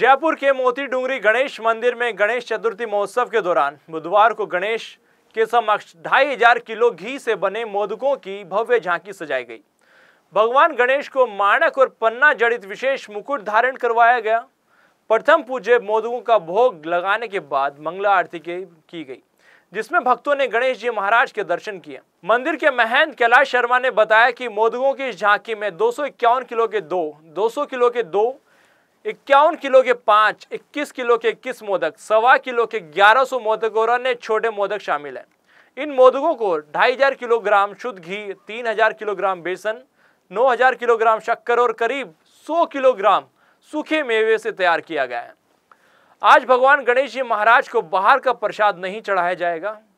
जयपुर के मोती डूंगरी गणेश मंदिर में गणेश चतुर्थी महोत्सव के दौरान बुधवार को गणेश के समक्ष ढाई हजार किलो घी से बने मोदकों की भव्य झांकी सजाई गई भगवान गणेश को माणक और पन्ना जड़ित विशेष मुकुट धारण करवाया गया प्रथम पूजे मोदकों का भोग लगाने के बाद मंगला आरती के की गई जिसमें भक्तों ने गणेश जी महाराज के दर्शन किए मंदिर के महंत कैलाश शर्मा ने बताया कि मोदकों की इस झांकी में दो किलो के दो दो किलो के दो इक्यावन किलो के पांच इक्कीस किलो के इक्कीस मोदक सवा किलो के ग्यारह सौ मोदक और अन्य छोटे मोदक शामिल हैं इन मोदकों को ढाई हजार किलोग्राम शुद्ध घी तीन हजार किलोग्राम बेसन नौ हजार किलोग्राम शक्कर और करीब सौ किलोग्राम सूखे मेवे से तैयार किया गया है आज भगवान गणेश जी महाराज को बाहर का प्रसाद नहीं चढ़ाया जाएगा